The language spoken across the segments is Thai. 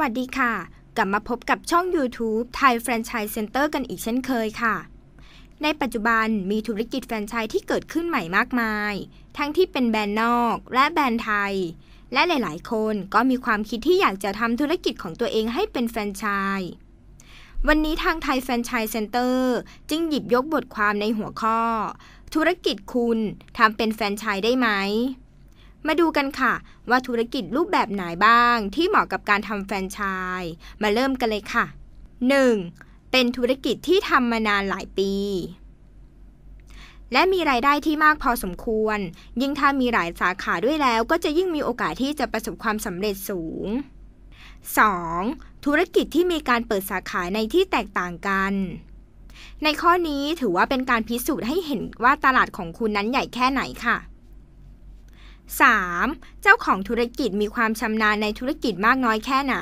วัสดีค่ะ กลับมาพบกับช่อง YouTube ไทยแฟรนไชส์เซ็นเตอร์กันอีกเช่นเคยค่ะ ในปัจจุบันมีธุรกิจแฟรนไชส์ที่เกิดขึ้นใหม่มากมาย ทั้งที่เป็นแบรนด์นอกและแบรนด์ไทย และหลายๆ คนก็มีความคิดที่อยากจะทำธุรกิจของตัวเองให้เป็นแฟรนไชส์ วันนี้ทางไทยแฟรนไชส์เซ็นเตอร์จึงหยิบยกบทความในหัวข้อ ธุรกิจคุณทำเป็นแฟรนไชส์ได้ไหมมาดูกันค่ะ ว่าธุรกิจรูปแบบไหนบ้างที่เหมาะกับการทำแฟรนไชส์มาเริ่มกันเลยค่ะ 1. เป็นธุรกิจที่ทำมานานหลายปี และมีรายได้ที่มากพอสมควร ยิ่งถ้ามีหลายสาขาด้วยแล้ว ก็จะยิ่งมีโอกาสที่จะประสบความสำเร็จสูง 2. ธุรกิจที่มีการเปิดสาขาในที่แตกต่างกัน ในข้อนี้ถือว่าเป็นการพิสูจน์ให้เห็นว่าตลาดของคุณนั้นใหญ่แค่ไหนค่ะ 3. เจ้าของธุรกิจมีความชำนาญในธุรกิจมากน้อยแค่ไหน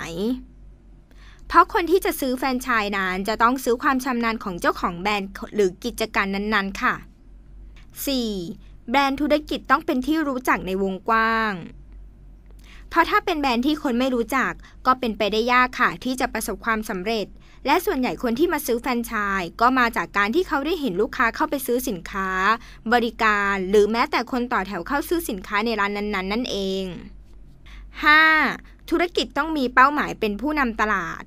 เพราะคนที่จะซื้อแฟรนไชส์นั้นจะต้องซื้อความชำนาญของเจ้าของแบรนด์หรือกิจการนั้นๆ ค่ะ 4. แบรนด์ธุรกิจต้องเป็นที่รู้จักในวงกว้างเพราะถ้าเป็นแบรนด์ที่คนไม่รู้จัก ก็เป็นไปได้ยากค่ะที่จะประสบความสำเร็จ และส่วนใหญ่คนที่มาซื้อแฟรนไชส์ก็มาจากการที่เขาได้เห็นลูกค้าเข้าไปซื้อสินค้า บริการหรือแม้แต่คนต่อแถวเข้าซื้อสินค้าในร้านนั้นๆนนนั่นเอง 5. ธุรกิจต้องมีเป้าหมายเป็นผู้นำตลาด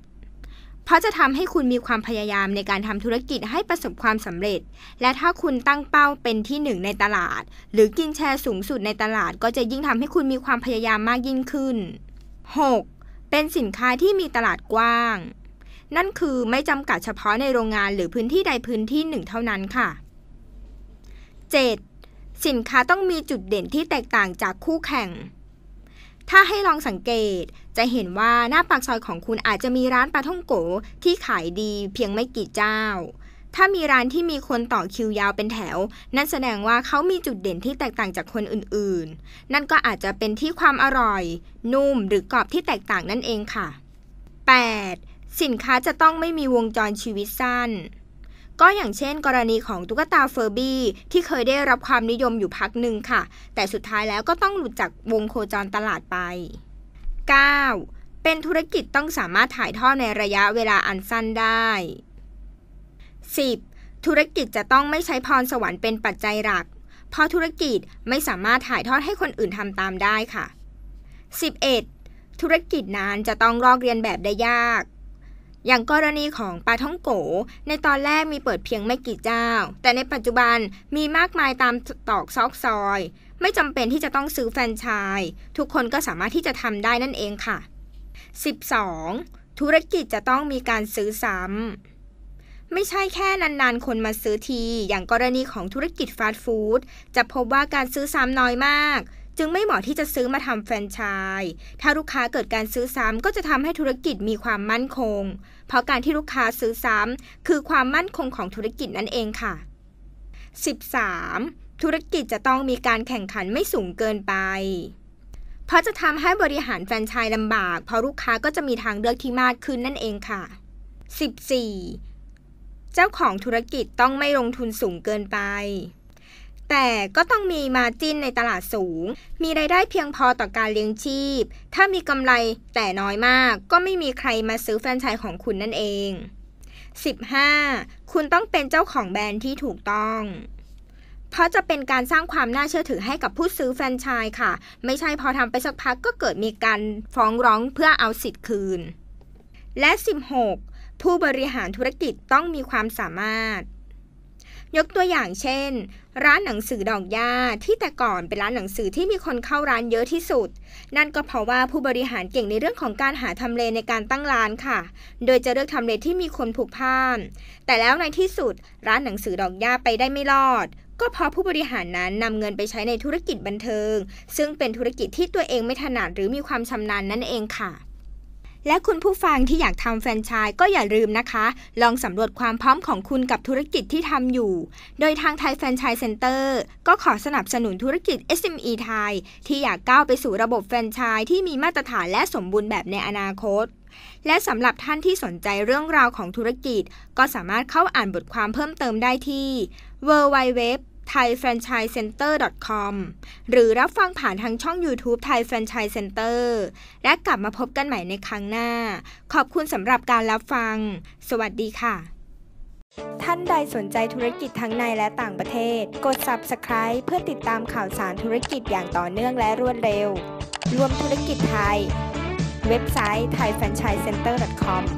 เพราะจะทำให้คุณมีความพยายามในการทำธุรกิจให้ประสบความสำเร็จ และถ้าคุณตั้งเป้าเป็นที่หนึ่งในตลาด หรือกินแชร์สูงสุดในตลาด ก็จะยิ่งทำให้คุณมีความพยายามมากยิ่งขึ้น 6. เป็นสินค้าที่มีตลาดกว้าง นั่นคือไม่จำกัดเฉพาะในโรงงานหรือพื้นที่ใดพื้นที่หนึ่งเท่านั้นค่ะ 7. สินค้าต้องมีจุดเด่นที่แตกต่างจากคู่แข่งถ้าให้ลองสังเกตจะเห็นว่าหน้าปากซอยของคุณอาจจะมีร้านปลาท่องโกที่ขายดีเพียงไม่กี่เจ้า ถ้ามีร้านที่มีคนต่อคิวยาวเป็นแถว นั่นแสดงว่าเขามีจุดเด่นที่แตกต่างจากคนอื่นๆ นั่นก็อาจจะเป็นที่ความอร่อย นุ่มหรือกรอบที่แตกต่างนั่นเองค่ะ 8. สินค้าจะต้องไม่มีวงจรชีวิตสั้นก็อย่างเช่นกรณีของตุ๊กตาเฟอร์บี้ที่เคยได้รับความนิยมอยู่พักหนึ่งค่ะ แต่สุดท้ายแล้วก็ต้องหลุดจากวงโคจรตลาดไป 9. เป็นธุรกิจต้องสามารถถ่ายทอดในระยะเวลาอันสั้นได้ 10. ธุรกิจจะต้องไม่ใช้พรสวรรค์เป็นปัจจัยหลัก เพราะธุรกิจไม่สามารถถ่ายทอดให้คนอื่นทำตามได้ค่ะ 11. ธุรกิจนั้นจะต้องลอกเรียนแบบได้ยากอย่างกรณีของปลาท่องโก ในตอนแรกมีเปิดเพียงไม่กี่เจ้า แต่ในปัจจุบันมีมากมายตามตอกซอกซอย ไม่จำเป็นที่จะต้องซื้อแฟรนไชส์ทุกคนก็สามารถที่จะทำได้นั่นเองค่ะ 12. ธุรกิจจะต้องมีการซื้อซ้ำไม่ใช่แค่นานๆคนมาซื้อที อย่างกรณีของธุรกิจฟาสต์ฟู้ดจะพบว่าการซื้อซ้ำน้อยมากจึงไม่เหมาะที่จะซื้อมาทำแฟรนไชส์ ถ้าลูกค้าเกิดการซื้อซ้ำก็จะทำให้ธุรกิจมีความมั่นคง เพราะการที่ลูกค้าซื้อซ้ำคือความมั่นคงของธุรกิจนั่นเองค่ะ 13. ธุรกิจจะต้องมีการแข่งขันไม่สูงเกินไป เพราะจะทำให้บริหารแฟรนไชส์ลำบาก เพราะลูกค้าก็จะมีทางเลือกที่มากขึ้นนั่นเองค่ะ 14. เจ้าของธุรกิจต้องไม่ลงทุนสูงเกินไปแต่ก็ต้องมีมาจิ้นในตลาดสูง มีรายได้เพียงพอต่อการเลี้ยงชีพ ถ้ามีกำไรแต่น้อยมาก ก็ไม่มีใครมาซื้อแฟรนไชส์ของคุณนั่นเอง 15. คุณต้องเป็นเจ้าของแบรนด์ที่ถูกต้อง เพราะจะเป็นการสร้างความน่าเชื่อถือให้กับผู้ซื้อแฟรนไชส์ค่ะ ไม่ใช่พอทำไปสักพักก็เกิดมีการฟ้องร้องเพื่อเอาสิทธิ์คืน และ 16. ผู้บริหารธุรกิจต้องมีความสามารถยกตัวอย่างเช่นร้านหนังสือดอกยาที่แต่ก่อนเป็นร้านหนังสือที่มีคนเข้าร้านเยอะที่สุด นั่นก็เพราะว่าผู้บริหารเก่งในเรื่องของการหาทำเลในการตั้งร้านค่ะ โดยจะเลือกทำเลที่มีคนผูกผ้านแต่แล้วในที่สุดร้านหนังสือดอกยาไปได้ไม่รอด ก็เพราะผู้บริหารนั้นนำเงินไปใช้ในธุรกิจบันเทิง ซึ่งเป็นธุรกิจที่ตัวเองไม่ถนัดหรือมีความชำนาญนั่นเองค่ะและคุณผู้ฟังที่อยากทำแฟรนไชส์ก็อย่าลืมนะคะ ลองสำรวจความพร้อมของคุณกับธุรกิจที่ทำอยู่ โดยทางไทยแฟรนไชส์เซ็นเตอร์ก็ขอสนับสนุนธุรกิจ SME ไทย ที่อยากก้าวไปสู่ระบบแฟรนไชส์ที่มีมาตรฐานและสมบูรณ์แบบในอนาคต และสำหรับท่านที่สนใจเรื่องราวของธุรกิจ ก็สามารถเข้าอ่านบทความเพิ่มเติมได้ที่ w w w thaifranchisecenter.com หรือรับฟังผ่านทางช่อง YouTube Thai Franchise Center และกลับมาพบกันใหม่ในครั้งหน้า ขอบคุณสำหรับการรับฟัง สวัสดีค่ะ ท่านใดสนใจธุรกิจทั้งในและต่างประเทศ กด Subscribe เพื่อติดตามข่าวสารธุรกิจอย่างต่อเนื่องและรวดเร็ว รวมธุรกิจไทย เว็บไซต์ thaifranchisecenter.com